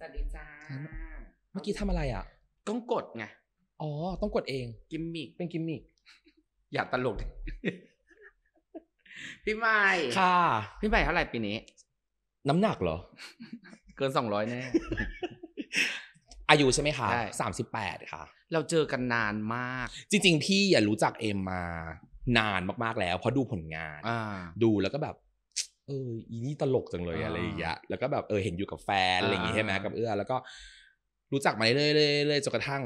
สวัสดีจ้าเมื่อกี้ทำอะไรอ่ะ ต้องกดไง อ๋อ ต้องกดเอง กิมมิคเป็นกิมมิคอย่าตลกพี่ใหม่ ค่ะ พี่ใหม่เท่าไหร่ปีนี้ น้ำหนักเหรอ เกินสองร้อยแน่ อายุใช่ไหมคะใช่สามสิบแปดค่ะ เราเจอกันนานมาก จริงๆ พี่อย่ารู้จักเอ็มมา นานมากๆแล้ว เพราะดูผลงานดูแล้วก็แบบเอออีนี่ตลกจังเลยอะไรอย่างเงี้ย แล้วก็แบบเออเห็นอยู่กับแฟนอะไรอย่างเงี้ยใช่ไหมกับเอื้อแล้วก็รู้จักมาเรื่อยๆจนกระทั่ง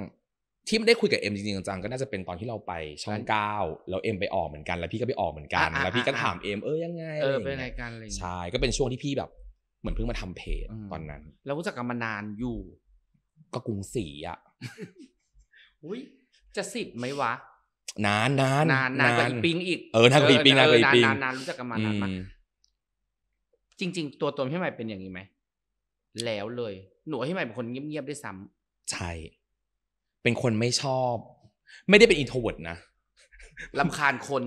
ที่ได้คุยกับเอ็มจริงจังก็น่าจะเป็นตอนที่เราไปช่องเก้าแล้วเอ็มไปออกเหมือนกันแล้วพี่ก็ไปออกเหมือนกัน แล้วพี่ก็ถามเอ็มเออยังไงเออเป็นรายกานอะไรใช่ก็เป็นช่วงที่พี่แบบ เหมือนเพิ่งมาทำเพจตอนนั้น แล้วรู้จักกันมานานอยู่ก็กรุงศรีอ่ะอุ้ยจะสิบไหมวะ นานนานนานนานกว่าอีปิงอีกเออนานกว่าอีปิงนานกว่าอีปิงนานนานรู้จักกันมานานมากจริงๆตัวตนพี่ใหม่เป็นอย่างนี้ไหมแล้วเลย หนูพี่ใหม่เป็นคนเงียบๆด้วยซ้ำใช่เป็นคนไม่ชอบ ไม่ได้เป็นอินโทรเวิร์ดนะลำคาญคน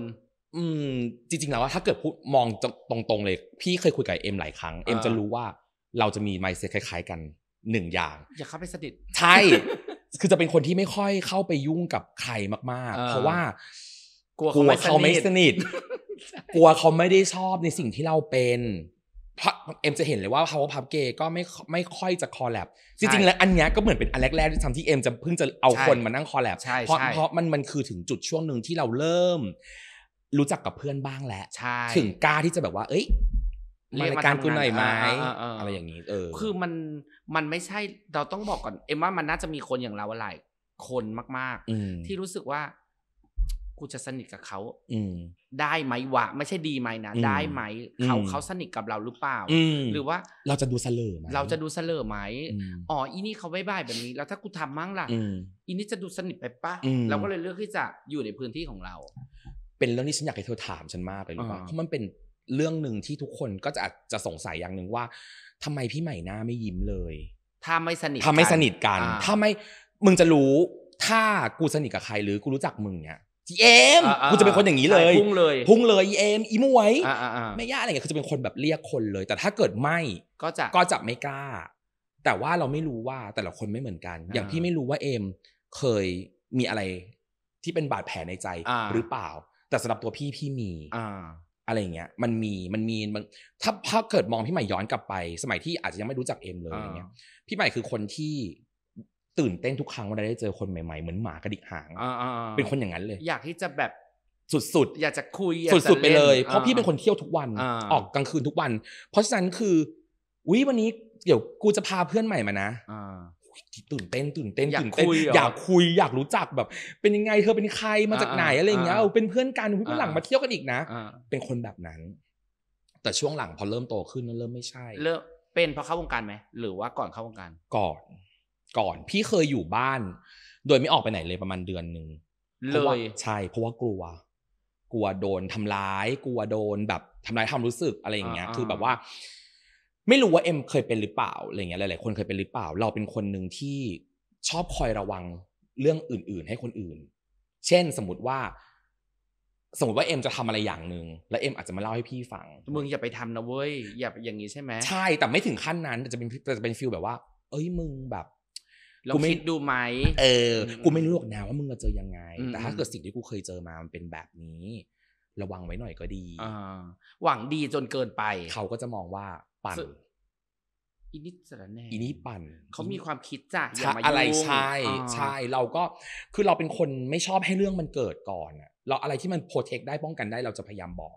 อืม จริง ๆ แล้วว่า ถ้าเกิดพูดมองตรงๆเลย พี่เคยคุยกับเอ็มหลายครั้งเอ็มจะรู้ว่าเราจะมีไมเซ็ตคล้าย ๆ กันหนึ่งอย่าง อย่าเข้าไปสนิทใช่คือจะเป็นคนที่ไม่ค่อยเข้าไปยุ่งกับใครมากๆ เพราะว่า กลัวเขาไม่สนิทกลัวเขาไม่ได้ชอบในสิ่งที่เราเป็นเอ็มจะเห็นเลยว่า power pub gay ก็ไม่ไม่ค่อยจะคอลแลบจริงๆแล้วอันนี้ก็เหมือนเป็นอันแรกๆที่ทำที่เอ็มจะเพิ่งจะเอาคนมานั่งคอลแลบเพราะเพราะมันมันคือถึงจุดช่วงหนึ่งที่เราเริ่ม รู้จักกับเพื่อนบ้างแล้วถึงกล้าที่จะแบบว่า เอ้ยมาการกูหน่อยไหมอะไรอย่างนี้ เออ คือมันมันไม่ใช่เราต้องบอกก่อนเอ็มว่ามันน่าจะมีคนอย่างเราหลายคนมากๆที่รู้สึกว่ากูจะสนิทกับเขาอืได้ไหมวะไม่ใช่ดีไหมนะได้ไหมเขาเขาสนิทกับเราหรือเปล่าหรือว่าเราจะดูเสลอไหมเราจะดูเสลอไหมอ๋ออีนี่เขาไว้บายแบบนี้แล้วถ้ากูทำมั่งล่ะอีนี่จะดูสนิทไปปะเราก็เลยเลือกที่จะอยู่ในพื้นที่ของเรา เป็นเรื่องที่ฉันอยากให้เธอถามฉันมากเลยรือเปล่าเพราะมันเป็นเรื่องหนึ่งที่ทุกคนก็จะอาจจะสงสัยอย่างหนึ่งว่า ทำไมพี่ใหม่หน้าไม่ยิ้มเลยถ้าไม่สนิทถ้าไม่สนิทกันถ้าไม่มึงจะรู้ ถ้ากูสนิทกับใครหรือกูรู้จักมึงเนี่ยเอ็มกูจะเป็นคนอย่างนี้เลย พุ่งเลยพุ่งเลยเอ็มอีมวยไม่ยากอะไรเงี้ยคือจะเป็นคนแบบเรียกคนเลย แต่ถ้าเกิดไม่ก็จะก็จะไม่กล้า แต่ว่าเราไม่รู้ว่าแต่ละคนไม่เหมือนกัน อย่างพี่ไม่รู้ว่าเอ็มเคยมีอะไร ที่เป็นบาดแผลในใจหรือเปล่า แต่สำหรับตัวพี่พี่มีอะไรเงี้ยมันมีมันมีมันถ้าถ้าเกิดมองพี่ใหม่ย้อนกลับไป สมัยที่อาจจะยังไม่รู้จักเอ็มเลยอย่างเงี้ย พี่ใหม่คือคนที่ตื่นเต้นทุกครั้งเวลาได้เจอคนใหม่ๆ เหมือนหมากระดิกหางเป็นคนอย่างนั้นเลย อยากที่จะแบบสุด ๆ อยากจะคุยสุดๆไปเลย เพราะพี่เป็นคนเที่ยวทุกวัน ออกกลางคืนทุกวัน เพราะฉะนั้นคือวิวันนี้เดี๋ยวกูจะพาเพื่อนใหม่มานะตื่นเต้นตื่นเต้นตื่นเต้นอยากคุยอยากรู้จักแบบ เป็นยังไง เธอเป็นใครมาจากไหนอะไรอย่างเงี้ยเป็นเพื่อนกันวันหลังมาเที่ยวกันอีกนะเป็นคนแบบนั้น แต่ช่วงหลังพอเริ่มโตขึ้นเริ่มไม่ใช่เริ่มเป็นเพราะเข้าวงการไหมหรือว่าก่อนเข้าวงการก่อนก่อนพี่เคยอยู่บ้าน โดยไม่ออกไปไหนเลยประมาณเดือนหนึ่งเลยใช่เพราะว่ากลัว กลัวโดนทำร้ายกลัวโดนแบบทำร้ายความรู้สึกอะไรอย่างเงี้ย คือแบบว่า ไม่รู้ว่าเอ็มเคยเป็นหรือเปล่าอะไรเงี้ยหลายๆคนเคยเป็นหรือเปล่า เราเป็นคนหนึ่งที่ชอบคอยระวังเรื่องอื่น ๆ ให้คนอื่น เช่นสมมติว่าสมมติว่าเอ็มจะทำอะไรอย่างหนึ่งแล้วเอ็มอาจจะมาเล่าให้พี่ฟังมึงอย่าไปทำนะเว้ยอย่าอย่างนี้ใช่ไหมใช่แต่ไม่ถึงขั้นนั้นแต่จะเป็นแต่จะเป็นฟิลแบบว่าเอ้ยมึงแบบลองคิดดูไหมเออกูไม่รู้หรอกนะว่ามึงจะเจอยังไงแต่ถ้าเกิดสิ่งที่กูเคยเจอมามันเป็นแบบนี้ ระวังไว้หน่อยก็ดีหวังดีจนเกินไปเขาก็จะมองว่าปั่นอินิสระแน่อินิปั่นเขามีความคิดจ้ะอย่ามาอะไรใช่ใช่เราก็คือเราเป็นคนไม่ชอบให้เรื่องมันเกิดก่อนเราอะไรที่มันโปรเทคได้ป้องกันได้เราจะพยายามบอก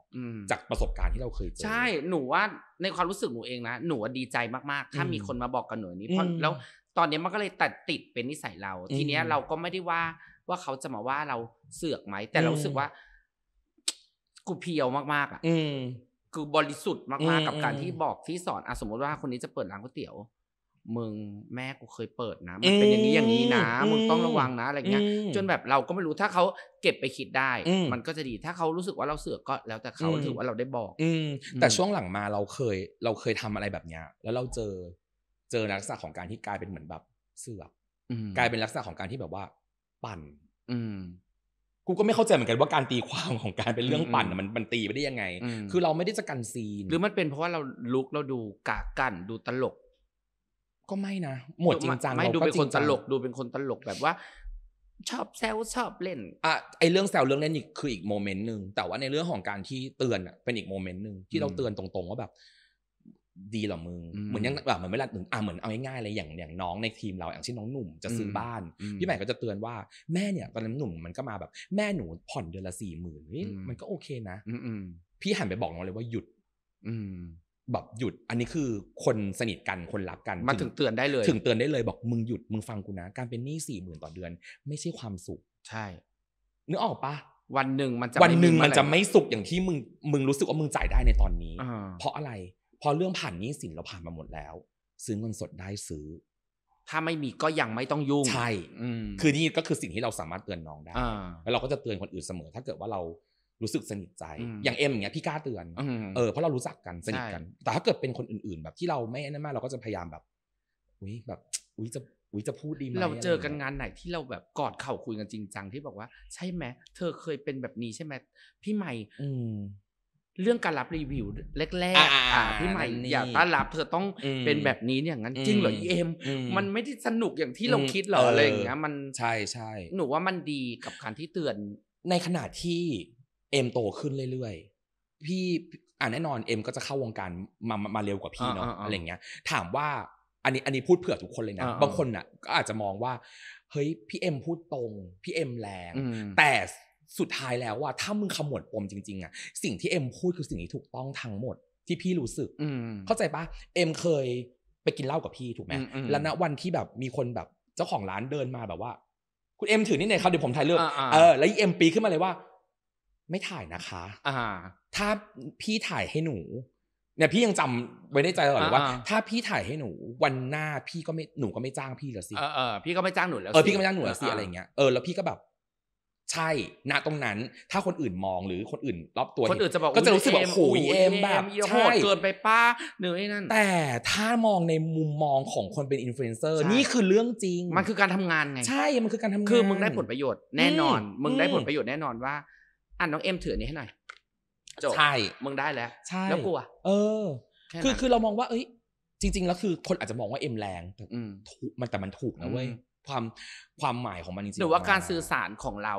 จากประสบการณ์ที่เราเคยเจอใช่ หนูว่า ในความรู้สึกหนูเองนะหนูดีใจมากๆถ้ามีคนมาบอกกับหนูนี้เพราะแล้วตอนนี้มันก็เลยตัดติดเป็นนิสัยเรา ทีเนี้ยเราก็ไม่ได้ว่าว่าเขาจะมาว่าเราเสือกไหมแต่เราสึกว่ากูเพียวมากๆ อ่ะคือบริสุทธิ์มากๆ กับการที่บอกที่สอนอ่ะสมมติว่า คนนี้จะเปิดร้านก๋วยเตี๋ยว มึงแม่กูเคยเปิดนะ มันเป็นอย่างนี้อย่างนี้นะ มึงต้องระวังนะ อะไรเงี้ย จนแบบเราก็ไม่รู้ถ้าเขา เก็บไปคิดได้มันก็จะดี ถ้าเขารู้สึกว่าเราเสือกก็แล้วแต่เขาถือว่าเราได้บอกอืแต่ช่วงหลังมาเราเคย เราเคยทำอะไรแบบเนี้ยแล้วเราเจอเจอลักษณะของการที่กลายเป็นเหมือนแบบเสือกกลายเป็นลักษณะของการที่แบบว่า ปั่น อืกูก็ไม่เข้าใจเหมือนกันว่าการตีความของการเป็นเรื่องปั่นมันมันตีไปได้ยังไงคือเราไม่ได้จะกันซีนหรือมันเป็นเพราะว่าเราลุกเราดูกากกันดูตลก ก็ไม่นะหมดจริงจังไม่ดูเป็นคนตลกดูเป็นคนตลกแบบว่า ชอบแซวชอบเล่นอ่ะไอเรื่องแซวเรื่องเล่นอีกคืออีกโมเมนต์หนึ่งแต่ว่าในเรื่องของการที่เตือนอ่ะเป็นอีกโมเมนต์หนึ่งที่เราเตือนตรงๆว่าแบบดีหรอมึงเหมือนยังแบบเหมือนเวลาถึงอ่าเหมือนเอาง่ายๆเลยอย่างอย่างน้องในทีมเราอย่างเช่นน้องหนุ่มจะซื้อบ้านพี่ใหม่ก็จะเตือนว่าแม่เนี่ยตอนนั้นหนุ่มมันก็มาแบบแม่หนูผ่อนเดือนละสี่หมื่นมันก็โอเคนะพี่หันไปบอกน้องเลยว่าหยุด อืแบบหยุดอันนี้คือคนสนิทกัน คนรักกันมันถึงเตือนได้เลย ถึงเตือนได้เลยบอกมึงหยุดมึงฟังกูนะการเป็นหนี้สี่หมื่นต่อเดือน ไม่ใช่ความสุขใช่นึกออกปะวันหนึ่งมันจะวันหนึ่งมันจะไม่สุขอย่างที่มึงมึงรู้สึกว่ามึงจ่ายได้ในตอนนี้เพราะอะไรพอเรื่องผ่านนี้สินเราผ่านมาหมดแล้ว ซื้อเงินสดได้ซื้อ ถ้าไม่มีก็ยังไม่ต้องยุ่งใช่คือนี่ก็คือสิ่งที่เราสามารถเตือนน้องได้ แล้วเราก็จะเตือนคนอื่นเสมอ ถ้าเกิดว่าเรารู้สึกสนิทใจ อย่าง เอ็มอย่างเงี้ยพี่กล้าเตือนเออเพราะเรารู้จักกันสนิทกันแต่ถ้าเกิดเป็นคนอื่น ๆ แบบที่เราไม่นั่นมากเราก็จะพยายามแบบอุ้ยแบบอุ้ยจะอุ้ยจะพูดดีไหมเราเจอกันงานไหนที่เราแบบกอดเข่าคุยกันจริงจังที่บอกว่าใช่ไหมเธอเคยเป็นแบบนี้ใช่ไหมพี่ใหม่เรื่องการรับรีวิวแรกๆ อ่าพี่ใหม่อย่าต้อนรับเธอต้องเป็นแบบนี้เนี่ยงั้นจริงเหรอเอ็มมันไม่ได้สนุกอย่างที่เราคิดหรออะไรอย่างเงี้ย มันใช่ใช่หนูว่ามันดีกับการที่เตือนในขณะที่เอ็มโตขึ้นเรื่อยๆพี่อ่าแน่นอนเอ็มก็จะเข้าวงการมามาเร็วกว่าพี่เนาะอะไรอย่างเงี้ย ถามว่า อันนี้อันนี้พูดเผื่อทุกคนเลยนะ บางคนอ่ะ ก็อาจจะมองว่าเฮ้ยพี่เอ็มพูดตรง พี่เอ็มแรงแต่สุดท้ายแล้วว่าถ้ามึงขมวดปมจริงๆอะสิ่งที่เอ็มพูดคือสิ่งที่ถูกต้องทั้งหมด ที่พี่รู้สึกเข้าใจปะเอ็มเคยไปกินเหล้ากับพี่ถูกไหมแล้วณวันที่แบบมีคนแบบเจ้าของร้านเดินมาแบบว่า คุณเอ็มถือนี่ไหนเขาเดี๋ยวผมถ่ายเรอปเออ แล้วเอ็มปีขึ้นมาเลยว่า ไม่ถ่ายนะคะ อ่า ถ้าพี่ถ่ายให้หนู เนี่ย พี่ยังจำไว้ในใจตลอดว่า ถ้าพี่ถ่ายให้หนู วันหน้าพี่ก็ไม่หนูก็ไม่จ้างพี่แล้วสิเออพี่ก็ไม่จ้างหนูแล้วเออพี่ก็ไม่จ้างหนูแล้วสิอะไรเงี้ยเออแล้วพี่ก็แบบใช่ณตรงนั้น ถ้าคนอื่นมองหรือคนอื่นรอบตัวคนอื่นจะบอกก็จะรู้สึกว่าโอ้ยเอ็มแบบใช่เกินไปป้าหนื่อยนั่น แต่ถ้ามองในมุมมองของคนเป็นอินฟลูเอนเซอร์ นี่คือเรื่องจริง มันคือการทำงานไง ใช่ มันคือการทำงาน คือมึงได้ผลประโยชน์แน่นอน มึงได้ผลประโยชน์แน่นอนว่าอ่าน้องเอ็มถือนี้ให้หน่อยจบใช่ มึงได้แล้ว ใช่แล้วกูอ่ะเออ คือคือเรามองว่าเอ้ย จริงๆแล้วคือคนอาจจะมองว่าเอ็มแรงถูกมันแต่มันถูกนะเว้ยความความหมายของมันจริงๆหรือว่าการสื่อสารของเรา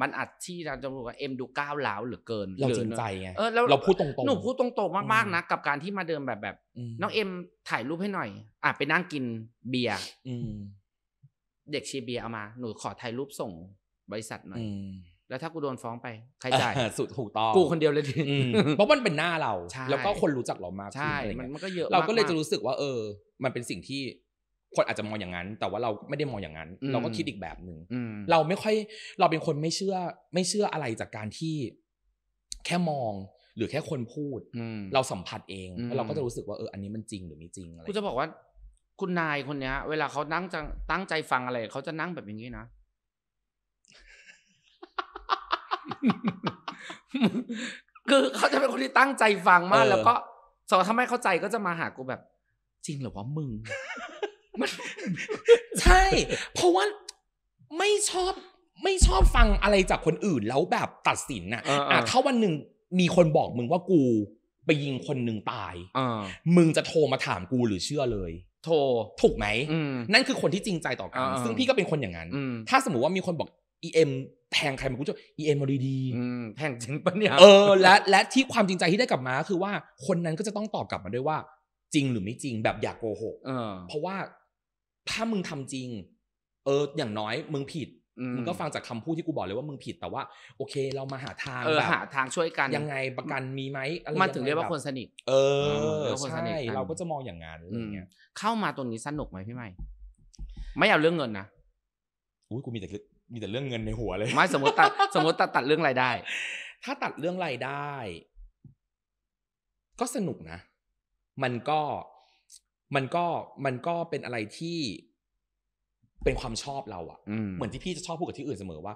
มันอัดที่เราจะบอกว่าเอ็มดูก้าวล้าวหรือเกิน เราจริงใจไงเออเราพูดตรงๆหนูพูดตรงๆมากๆนะกับการที่มาเดินแบบแบบน้องเอ็มถ่ายรูปให้หน่อยอ่ะไปนั่งกินเบียร์เด็กชีเบียร์เอามา หนูขอถ่ายรูปส่ง บริษัทหน่อยแล้วถ้ากูโดนฟ้องไปใครจ่ายสุดถูกต้องกูคนเดียวเลยทีเพราะมันเป็นหน้าเราแล้วก็คนรู้จักเรามากใช่มันก็เยอะเราก็เลยจะรู้สึกว่า เออ มันเป็นสิ่งที่คนอาจจะมองอย่างนั้น แต่ว่าเราไม่ได้มองอย่างนั้น เราก็คิดอีกแบบหนึ่งเราไม่ค่อยเราเป็นคนไม่เชื่อ ไม่เชื่ออะไรจากการที่แค่มอง หรือแค่คนพูด เราสัมผัสเอง แล้วเราก็จะรู้สึกว่าเอออันนี้มันจริงหรือไม่จริงอะไรกูจะบอกว่า คุณนายคนเนี้ย เวลาเขานั่งจังตั้งใจฟังอะไรเขาจะนั่งแบบอย่างนี้นะคือเขาจะเป็นคนที่ตั้งใจฟังมาก แล้วก็สอนทำให้เข้าใจก็จะมาหากูแบบจริงเหรอวะมึงมันใช่ เพราะว่าไม่ชอบไม่ชอบฟังอะไรจากคนอื่นแล้วแบบตัดสินนะอ่อ่ะถ้าวันหนึ่งมีคนบอกมึงว่ากู ไปยิงคนหนึ่งตายอมึงจะโทรมาถามกูหรือเชื่อเลย โทรถูกไหมมนั่นคือคนที่จริงใจต่อกัน ซึ่งพี่ก็เป็นคนอย่างนั้นถ้าสมมติว่ามีคนบอกเอ็มแทงใครมานกูจะเอ็มมาดีดีแทงจริงปะเนี่ย เออและและที่ความจริงใจที่ได้กลับมา คือว่าคนนั้นก็จะต้องตอบกลับมาด้วยว่า จริงหรือไม่จริงแบบอย่ากโกหกเพราะว่าถ้ามึงทำจริง เออ อย่างน้อยมึงผิด มึงก็ฟังจากคำพูดที่กูบอกเลยว่ามึงผิด แต่ว่า โอเค เรามาหาทางแบบหาทางช่วยกันยังไงประกันมีไหมมันถึงเรียกว่าคนสนิท เออใช่เราก็จะมองอย่างนั้นอะไรเงี้ย เข้ามาตรงนี้สนุกไหมพี่ไม่ไม่เอาเรื่องเงินนะ อุ้ยกูมีแต่มีแต่เรื่องเงินในหัวเลยไม่สมมติตัดสมมติตัดตัดเรื่องรายได้ ถ้าตัดเรื่องรายได้ ก็สนุกนะ มันก็มันก็มันก็เป็นอะไรที่เป็นความชอบเราอะเหมือนที่พี่จะชอบพูดกับที่อื่นเสมอว่า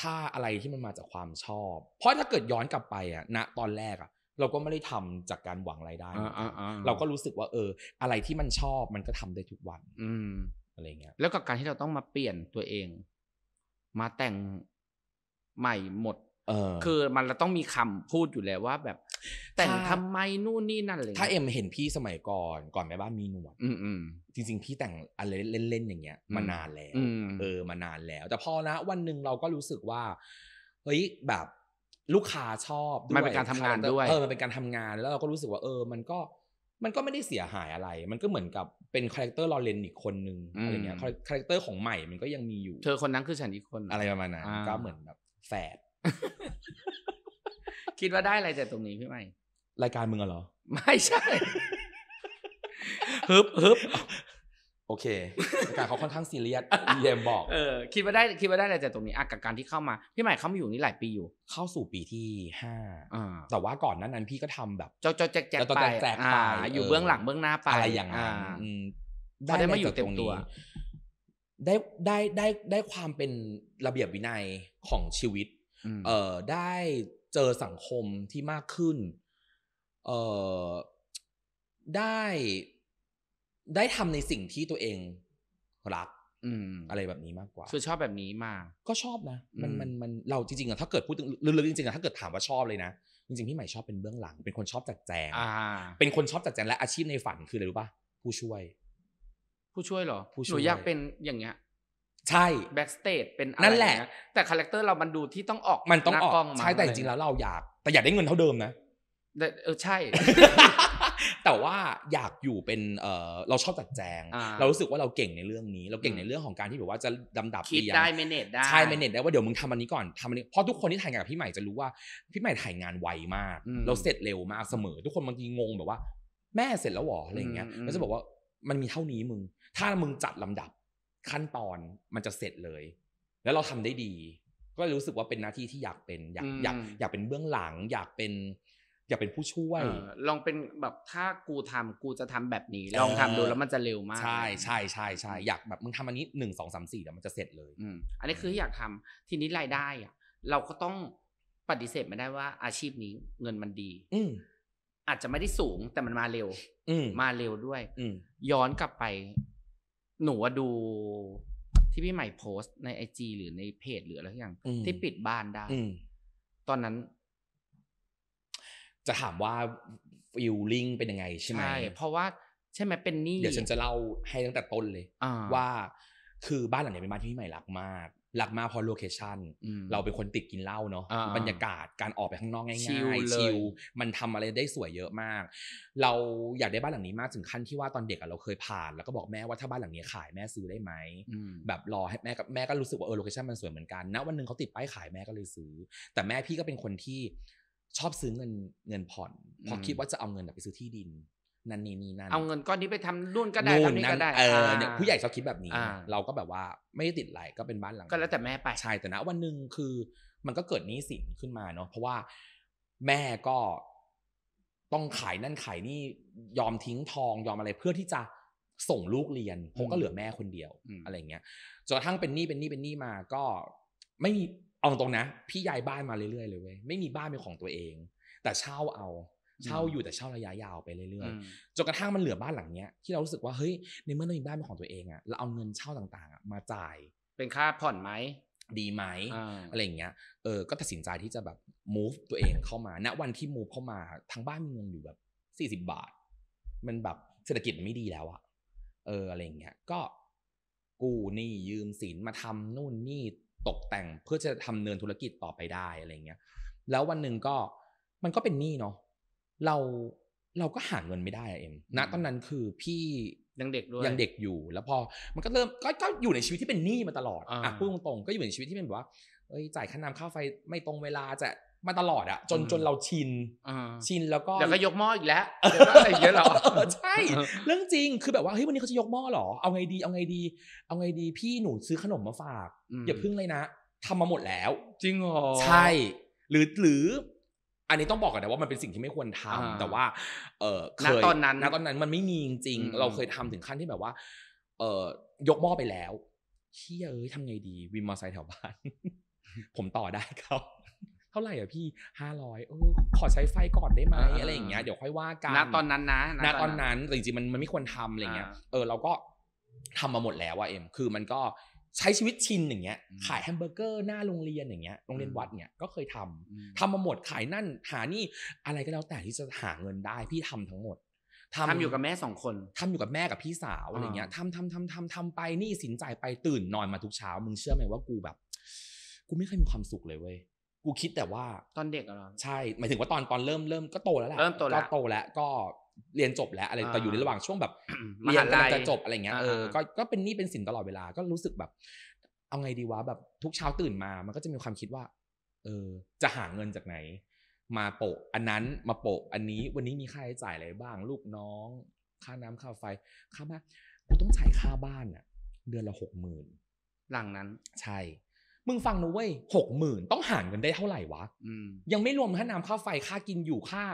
ถ้าอะไรที่มันมาจากความชอบ เพราะถ้าเกิดย้อนกลับไปอะณตอนแรกอะเราก็ไม่ได้ทำจากการหวังรายได้เราก็รู้สึกว่า เออ อะไรที่มันชอบมันก็ทำได้ทุกวัน อือะไรเงี้ย แล้วกับการที่เราต้องมาเปลี่ยนตัวเอง มาแต่งใหม่หมด เออ คือ มันเราต้องมีคำพูดอยู่แล้วว่าแบบแต่งทำไมนู่นนี่นั่นเลย ถ้าเอ็มเห็นพี่สมัยก่อนก่อนแม่บ้านมีหนวดจริงๆพี่แต่งอะไรเล่นๆอย่างเงี้ย มานานแล้วเออมานานแล้ว แต่พอนะวันหนึ่งเราก็รู้สึกว่าเฮ้ยแบบลูกค้าชอบมันเป็นการทำงานด้วยเออมันเป็นการทำงานแล้วเราก็รู้สึกว่าเออมันก็มันก็ไม่ได้เสียหายอะไร มันก็เหมือนกับเป็นคาแรคเตอร์ลอเรนอีกคนนึงอะไรเงี้ยคาแรคเตอร์ของใหม่มันก็ยังมีอยู่ เธอคนนั้นคือฉันอีกคนอะไรประมาณนั้นก็เหมือนแบบแฝดคิดว่าได้อะไรจากตรงนี้พี่ใหม่รายการมึงเหรอ ไม่ใช่ฮึบฮึบโอเครายการเขาค่อนข้างซีเรียสดีเยมบอกเออคิดว่าได้ คิดว่าได้อะไรจากตรงนี้อ่ะกับการที่เข้ามาพี่ใหม่เขามาอยู่นี่หลายปีอยู่ เข้าสู่ปีที่ห้าแต่ว่าก่อนนั้นนั้นพี่ก็ทำแบบ เจ้าแจ๊กแจ๊กไปอยู่เบื้องหลังเบื้องหน้าไปอะไรอย่างงี้ยได้มาอยู่เต็มตัว ได้ได้ได้ได้ความเป็นระเบียบวินัยของชีวิตเอ่อได้เจอสังคมที่มากขึ้น เอ่อได้ได้ทำในสิ่งที่ตัวเองรักอะไรแบบนี้มากกว่าคือชอบแบบนี้มากก็ชอบนะมันมันมันเราจริงๆอะถ้าเกิดพูดถึงลึกๆจริงๆอะถ้าเกิดถามว่าชอบเลยนะจริงๆพี่ใหม่ชอบเป็นเบื้องหลังเป็นคนชอบจัดแจงเป็นคนชอบจัดแจงและอาชีพในฝันคืออะไรรู้ป่ะผู้ช่วย ผู้ช่วยเหรอ ผู้ช่วยอยากเป็นอย่างเงี้ยใช่แบ็กสเตจเป็นนั่นแหละแต่คาแรคเตอร์เรามันดูที่ต้องออกมันต้องออกใช่แต่จริงแล้วเราอยากแต่อยากได้เงินเท่าเดิมนะเออใช่ แต่ว่าอยากอยู่เป็นเออเราชอบจัดแจงเรารู้สึกว่าเราเก่งในเรื่องนี้ เราเก่งในเรื่องของการที่แบบว่าจะดำดับคิดได้เมเนจได้ใช่เมเนจได้ว่าเดี๋ยวมึงทำอันนี้ก่อนทำอันนี้เพราะทุกคนที่ถ่ายงานกับพี่ใหม่จะรู้ว่าพี่ใหม่ถ่ายงานไวมาก เราเสร็จเร็วมากเสมอ ทุกคนบางทีงงแบบว่า แม่เสร็จแล้วหรออะไรเงี้ยเราจะบอกว่ามันมีเท่านี้มึง ถ้ามึงจัดลำดับขั้นตอนมันจะเสร็จเลย แล้วเราทำได้ดี ก็รู้สึกว่าเป็นหน้าที่ที่อยากเป็นอยากอยากอยากเป็นเบื้องหลัง อยากเป็น อยากเป็นผู้ช่วยลองเป็นแบบถ้ากูทำ กูจะทำแบบนี้ ลองทำดูแล้วมันจะเร็วมาก ใช่ใช่ใช่ใช่อยากแบบมึงทำอันนี้หนึ่งสองสามสี่เดี๋ยวมันจะเสร็จเลยอันนี้คืออยากทำทีนี้รายได้ อ่ะ เราก็ต้องปฏิเสธไม่ได้ว่าอาชีพนี้เงินมันดี อือาจจะไม่ได้สูงแต่มันมาเร็วอืมาเร็วด้วยย้อนกลับไปหนูว่าดูที่พี่ใหม่โพสต์ในไอจีหรือในเพจหรืออะไรอย่าง ที่ปิดบ้านได้ ตอนนั้น จะถามว่าฟิลลิ่งเป็นยังไงใช่ไหมใช่เพราะว่าใช่ไหมเป็นนี่เดี๋ยวฉันจะเล่าให้ตั้งแต่ต้นเลย ว่า คือบ้านหลังนี้เป็นบ้านที่พี่ใหม่รักมากหลักมาพอโลเคชันเราเป็นคนติดกินเหล้าเนาะบรรยากาศการออกไปข้างนอกง่ายๆชิลมันทำอะไรได้สวยเยอะมาก เราอยากได้บ้านหลังนี้มากถึงขั้นที่ว่าตอนเด็กเราเคยผ่าน แล้วก็บอกแม่ว่าถ้าบ้านหลังนี้ขายแม่ซื้อได้ไหมแบบรอให้แม่กับแม่ก็รู้สึกว่าเออโลเคชันมันสวยเหมือนกันนะวันหนึ่งเขาติดป้ายขายแม่ก็เลยซื้อแต่แม่พี่ก็เป็นคนที่ชอบซื้อเงินเงินผ่อนเพราะคิดว่าจะเอาเงินไปซื้อที่ดินนั่นนี่นี่นั่นเอาเงินก้อนนี้ไปทำุ่นก็ได้ทำนี่ก็ได้เออเนี่ยผู้ใหญ่เขาคิดแบบนี้เราก็แบบว่า ไม่ได้ติดไหลก็เป็นบ้านหลัง ก็แล้วแต่แม่ไปใช่แต่นะวันหนึ่งคือ มันก็เกิดหนี้สินขึ้นมาเนาะเพราะว่าแม่ก็ต้องขายนั่นขายนี่ ยอมทิ้งทองยอมอะไร เพื่อที่จะส่งลูกเรียนเพราะก็เหลือแม่คนเดียวอะไรเงี้ยจนกระทั่งเป็นหนี้เป็นหนี้เป็นหนี้มา ก็ไม่มีเอาตรงนะ พี่ยายบ้านมาเรื่อยๆเลยเว้ยไม่มีบ้านเป็นของตัวเอง แต่เช่าเอาเช่าอยู่แต่เช่าระยะยาวไปเรื่อยๆจนกระทั่งมันเหลือบ้านหลังเนี้ย ที่เรารู้สึกว่าเฮ้ยในเมื่อเรามีบ้านเป็นของตัวเองอ่ะเราเอาเงินเช่าต่างๆมาจ่ายเป็นค่าผ่อนไหมดีไหมอะไรอย่างเงี้ยเออก็ตัดสินใจที่จะแบบ move ตัวเองเข้ามาณวันที่ move เข้ามาทางบ้านมีเงินอยู่แบบสี่สิบบาท มันแบบเศรษฐกิจมันไม่ดีแล้วอะเอออะไรอย่างเงี้ย ก็กู้หนี้ยืมสินมาทำนู่นนี่ตกแต่ง เพื่อจะทำเนินธุรกิจต่อไปได้อะไรเงี้ย แล้ววันหนึ่งก็มันก็เป็นหนี้เนาะเราเราก็หาเงินไม่ได้อะเอ็มณตอนนั้นคือพี่ยังเด็กด้วยยังเด็กอยู่แล้วพอมันก็เริ่มก็ก็อยู่ในชีวิตที่เป็นหนี้มาตลอดอ่ะพูดตรงๆก็อยู่ในชีวิตที่เป็นแบบว่า เอ้ยจ่ายค่าน้ำค่าไฟไม่ตรงเวลาจะมาตลอดอะจนจนเราชินชินแล้วก็เดี๋ยวก็ยกหม้ออีกแล้วอะไรยเงี้ยหรอใช่ เรื่องจริงคือแบบว่าเฮ้ยวันนี้เขาจะยกหม้อหรอเอาไงดีเอาไงดี เอาไงดี พี่หนูซื้อขนมมาฝากอย่าพึ่งเลยนะทำมาหมดแล้ว จริงเหรอใช่ หรือหรืออันนี้ต้องบอกก่อนนะว่ามันเป็นสิ่งที่ไม่ควรทำาแต่ว่า เออคยณตอนนั้นณตอนนั้นมันไม่มีจริงๆเราเคยทำถึงขั้นที่แบบว่า เออยกหม้อไปแล้วเฮียเอ้ยทำไงดี วินมอรไซค์แถวบ้านผมต่อได้ครับเท่าไหร่อ่ะพี่ห้าร้อยเออ ขอใช้ไฟก่อนได้ไหมอะไรอย่างเงี้ยเดี๋ยวค่อยว่ากันณตอนนั้นนะ ณตอนนั้นจริงๆมันมันไม่ควรทำอะไรเงี้ย เออเราก็ทำมาหมดแล้วอะเอ็มคือมันก็ใช้ชีวิตชินอย่างเงี้ยขายแฮมเบอร์เกอร์หน้าโรงเรียนอย่างเงี้ยโรงเรียนวัดเนี่ยก็เคยทำ ทำมาหมดขายนั่นหานี่อะไรก็แล้วแต่ที่จะหาเงินได้พี่ทำทั้งหมดทำอยู่กับแม่สองคน ทำอยู่กับแม่กับพี่สาวอะไรเงี้ยทำทำทำทำทำไปนี่สินใจไปตื่นนอนมาทุกเช้า มึงเชื่อไหมว่ากูแบบกูไม่เคยมีความสุขเลยเว้ยกูคิดแต่ว่าตอนเด็กเหรอใช่หมายถึงว่าตอนตอนเริ่มเริ่มก็โตแล้วแหละเริ่มโตแล้วก็โตแล้วก็เรียนจบแล้วอะไรแต่อยู่ในระหว่างช่วงแบบเรียนจะจบอะไรเงี้ยเออก็ก็เป็นนี่เป็นสินตลอดเวลาก็รู้สึกแบบ เอาไงดีวะแบบทุกเช้าตื่นมามันก็จะมีความคิดว่า เออ จะหาเงินจากไหน มาโปะ อันนั้นมาโปะ อันนี้วันนี้มีค่าใช้จ่ายอะไรบ้าง ลูกน้อง ค่าน้ำค่าไฟค่าบ้านกูต้องจ่ายค่าบ้านอะเดือนละหกหมื่นหลังนั้นใช่ มึงฟังนะเว้ยหกหมื่นต้องหาเงินได้เท่าไหร่วะยังไม่รวมค่าน้ำค่าไฟค่ากินอยู่ค่า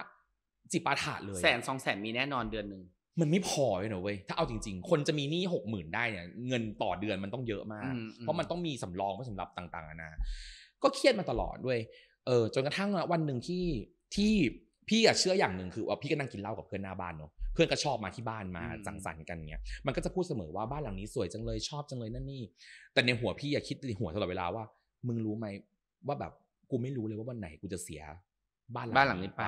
จิปาถะเลยแสนสองแสนมีแน่นอนเดือนหนึ่งมันไม่พอเลยนะเว้ยถ้าเอาจริงๆคนจะมีหนี้หกหมื่นได้เนี่ยเงินต่อเดือนมันต้องเยอะมาก เพราะมันต้องมีสำรองไว้สำหรับต่างๆนะก็เครียดมาตลอดด้วยเออจนกระทั่งวันหนึ่งที่ที่พี่อะเชื่ออย่างหนึ่งคือว่าพี่ก็นั่งกินเหล้ากับเพื่อนหน้าบ้านเนาะเพื่อนก็ชอบมาที่บ้านมาสังสรรค์กันเนี่ยมันก็จะพูดเสมอว่าบ้านหลังนี้สวยจังเลยชอบจังเลยนั่นนี่ แต่ในหัวพี่อะคิดในหัวตลอดเวลาว่ามึงรู้ไหมว่าแบบกูไม่รู้เลยว่าวันไหนกูจะเสีย บ้านบ้านหลังนี้ไป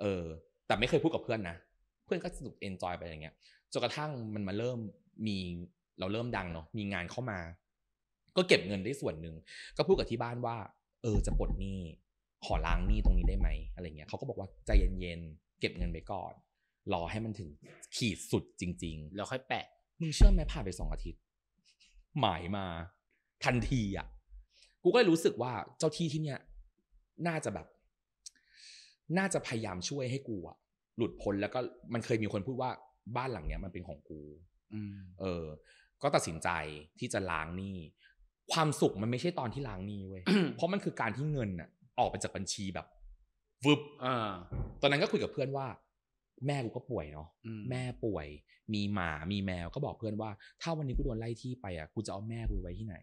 เออ แต่ไม่เคยพูดกับเพื่อนนะ เพื่อนก็สนุกเอนจอยไปอย่างเงี้ยจนกระทั่งมันมาเริ่มมีเราเริ่มดังเนาะมีงานเข้ามา ก็เก็บเงินได้ส่วนหนึ่ง ก็พูดกับที่บ้านว่า เออ จะปลดหนี้ ขอล้างหนี้ตรงนี้ได้ไหมอะไรเงี้ยเขาก็บอกว่า ใจเย็นๆเก็บเงินไปก่อน รอให้มันถึง ขีดสุดจริงๆ แล้วค่อยแปะ มึงเชื่อไหมผ่านไปสองอาทิตย์หมายมา ทันทีอ่ะกูก็เลยรู้สึกว่าเจ้าที่ที่เนี้ยน่าจะแบบน่าจะพยายามช่วยให้กูอะหลุดพ้นแล้วก็มันเคยมีคนพูดว่าบ้านหลังเนี้ยมันเป็นของกูอเออ ก็ตัดสินใจที่จะล้างหนี้ความสุขมันไม่ใช่ตอนที่ล้างหนี้เว้ยเพราะมันคือการที่เงินอะออกไปจากบัญชีแบบวึบอตอนนั้นก็คุยกับเพื่อนว่า แม่กูก็ป่วยเนาะแม่ป่วย มีหมามีแมวก็บอกเพื่อนว่า ถ้าวันนี้กูโดนไล่ที่ไปอ่ะกูจะเอาแม่กูไว้ที่ไหน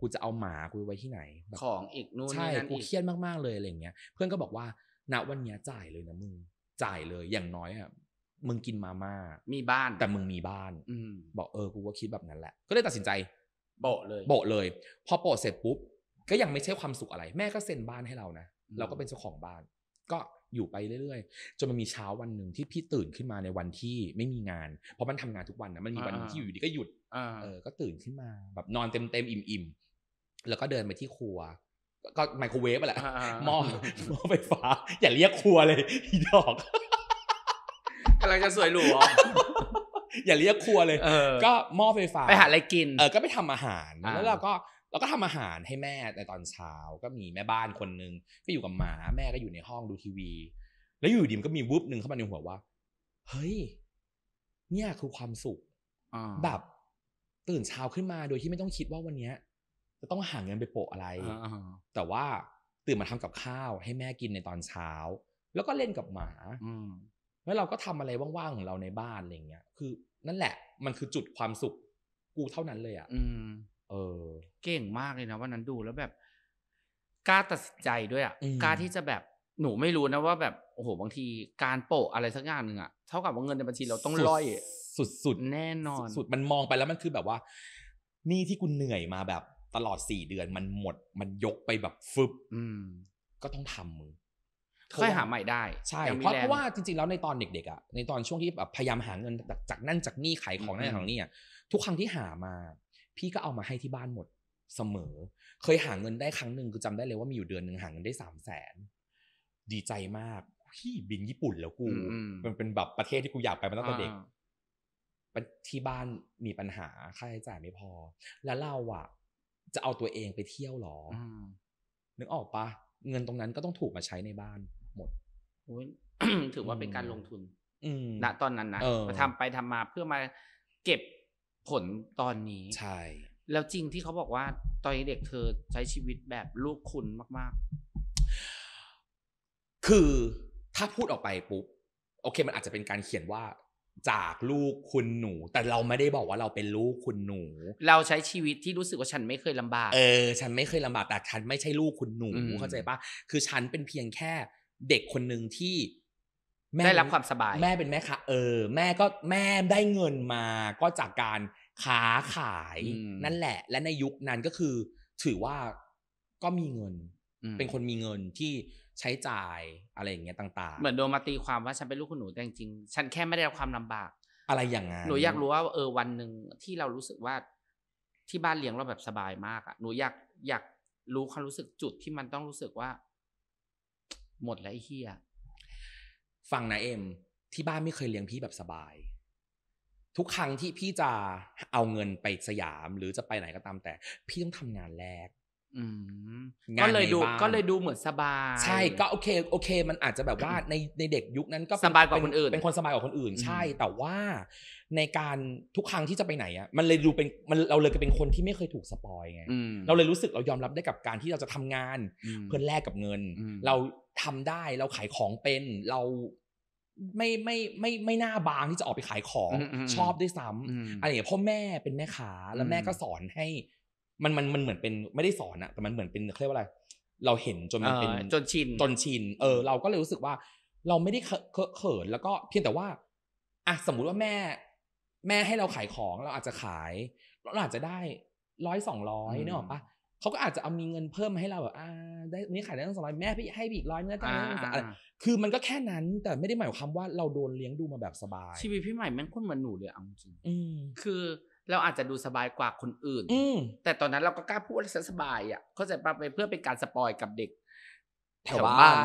กูจะเอาหมากูไว้ที่ไหนของอีกนู่นใช่กูเครียดมากๆเลยอะไรเงี้ยเพื่อนก็บอกว่าณวันนี้จ่ายเลยนะ มึงจ่ายเลยอย่างน้อยอ่ะมึงกินมาม่ามีบ้านแต่มึงมีบ้าน อืบอกเออกูก็คิดแบบนั้นแหละ ก็เลยตัดสินใจโบะเลยโบะเลย พอโบะเสร็จปุ๊บ ก็ยังไม่ใช่ความสุขอะไรแม่ก็เซ็นบ้านให้เรานะเราก็เป็นเจ้าของบ้าน ก็อยู่ไปเรื่อยๆจนมันมีเช้าวันหนึ่งที่พี่ตื่นขึ้นมาในวันที่ไม่มีงาน เพราะมันทำงานทุกวันนะมันมีวันที่อยู่ดีก็หยุดเออก็ตื่นขึ้นมา แบบนอนเต็มๆอิ่มๆแล้วก็เดินไปที่ครัวก็ไมโครเวฟแหละหม้อหม้อไฟฟ้า อย่าเรียกครัวเลยดอกกำลังจะสวยหรูอย่าเรียกครัวเลยก็หม้อไฟฟ้าไปหาอะไรกินเออก็ไปทำอาหาร แล้วเราก็เราก็ทำอาหารให้แม่ในตอนเช้าก็มีแม่บ้านคนนึง ก็อยู่กับหมา แม่ก็อยู่ในห้องดูทีวี แล้วอยู่ดีมันก็มีวุบหนึ่งเข้ามาในหัวว่า เฮ้ยเนี่ยคือความสุขแบบ ตื่นเช้าขึ้นมาโดยที่ไม่ต้องคิดว่าวันเนี้ยต้องหาเงินไปโปะอะไร แต่ว่าตื่นมาทำกับข้าวให้แม่กินในตอนเช้า แล้วก็เล่นกับหมาแล้วเราก็ทำอะไรว่างๆ ของเราในบ้านอะไรเงี้ย คือ นั่นแหละมันคือจุดความสุขกูเท่านั้นเลยอ่ะอืเออ เก่งมากเลยนะวันนั้นดูแล้วแบบกล้าตัดสินใจด้วย อ่ะกล้าที่จะแบบหนูไม่รู้นะ ว่าแบบโอ้โห บางทีการโปะอะไรสักอย่างหนึ่งอ่ะเท่ากับว่าเงินในบัญชีเราต้องร่อย สุดสุดแน่นอน สุดมันมองไปแล้วมันคือแบบว่า นี่ที่กูเหนื่อยมาแบบตลอดสี่เดือนมันหมดมันยกไปแบบฟึบก็ต้องทำมือค่อยหาใหม่ได้ใช่ เพราะเพราะว่าจริงๆ แล้วในตอนเด็กๆอ่ะในตอนช่วงที่แบบพยายามหาเงินจากนั่นจากนี่ขายของนั่นของนี่อ่ะทุกครั้งที่หามา พี่ก็เอามาให้ที่บ้านหมดเสมอ เคยหาเงินได้ครั้งหนึ่งกูจำได้เลยว่ามีอยู่เดือนหนึ่งหาเงินได้สามแสนดีใจมากพี่บินญี่ปุ่นแล้วกูมันเป็นแบบประเทศที่กูอยากไปมาตั้งแต่เด็กที่บ้านมีปัญหาค่าใช้จ่ายไม่พอ แล้วเราอ่ะจะเอาตัวเองไปเที่ยวหรอนึกออกปะเงินตรงนั้นก็ต้องถูกมาใช้ในบ้านหมด ถือว่าเป็นการลงทุนณตอนนั้นนะมาทำไปทำมาเพื่อมาเก็บผลตอนนี้ใช่ แล้วจริงที่เขาบอกว่าตอนเด็กเธอใช้ชีวิตแบบลูกคุณมากๆ คือถ้าพูดออกไปปุ๊บโอเคมันอาจจะเป็นการเขียนว่าจากลูกคุณหนู แต่เราไม่ได้บอกว่าเราเป็นลูกคุณหนู เราใช้ชีวิตที่รู้สึกว่าฉันไม่เคยลำบากเออฉันไม่เคยลำบากแต่ฉันไม่ใช่ลูกคุณหนูเข้าใจปะคือฉันเป็นเพียงแค่เด็กคนหนึ่งที่ได้รับความสบาย แม่เป็นแม่ค่ะเออ แม่ก็แม่ได้เงินมา ก็จากการค้าขาย นั่นแหละ และในยุคนั้นก็คือ ถือว่าก็มีเงินเป็นคนมีเงินที่ใช้จ่ายอะไรอย่างเงี้ยต่าง ๆ เหมือนโดนมาตีความว่าฉันเป็นลูกคุณหนูแต่จริงๆ ฉันแค่ไม่ได้รับความลำบาก อะไรอย่างเงี้ยหนูอยากรู้ว่า เออวันหนึ่งที่เรารู้สึกว่าที่บ้านเลี้ยงเราแบบสบายมากอะหนูอยากอยากรู้ความรู้สึกจุดที่มันต้องรู้สึกว่า หมดแล้วไอ้เฮียฟังนะเอ็ม ที่บ้านไม่เคยเลี้ยงพี่แบบสบาย ทุกครั้งที่พี่จะเอาเงินไปสยามหรือจะไปไหนก็ตามแต่พี่ต้องทำงานแลกก็เลยดูก็เลยดูเหมือนสบาย ใช่ก็โอเค โอเค มันอาจจะแบบว่าในในเด็ก ยุคนั้นก็สบายกว่าคนอื่นเป็นคนสบายกว่าคนอื่นใช่ แต่ว่าในการทุกครั้งที่จะไปไหนอ่ะมันเลยดูเป็นมันเราเลยเป็นคนที่ไม่เคยถูกสปอยไงเราเลยรู้สึกเรายอมรับได้กับการที่เราจะทำงาน เพื่อแลกกับเงินเราทำได้เราขายของเป็นเราไม่ไม่ไม่ไม่น่าบางที่จะออกไปขายของชอบด้วยซ้ำอะไรอย่างเงี้ยพ่อแม่เป็นแม่ค้าแล้วแม่ก็สอนให้มันมันมันเหมือนเป็นไม่ได้สอนอะแต่มันเหมือนเป็นเรียกว่าอะไร เราเห็นจนมันเป็นจนชิน จนชินเออ เราก็เลยรู้สึกว่า เราไม่ได้เขินแล้วก็เพียงแต่ว่าอ่ะสมมุติว่าแม่ แม่ให้เราขายของเราอาจจะขายเราอาจจะได้ร้อยสองร้อยเนอะปะเขาก็อาจจะเอามีเงินเพิ่มมาให้เราแบบอ่าได้นี่ขายได้ตั้งสองร้อยแม่พี่ให้อีกร้อยเนื้อจ้าคือมันก็แค่นั้น แต่ไม่ได้หมายความว่าเราโดนเลี้ยงดูมาแบบสบายชีวิตพี่ใหม่แม่งคนเหมือนหนูเลยเอาจริงคือเราอาจจะดูสบายกว่าคนอื่นแต่ตอนนั้นเราก็กล้าพูดว่าฉันสบายอ่ะ เขาใจปะไปเพื่อเป็นการสปอยกับเด็กแถวบ้าน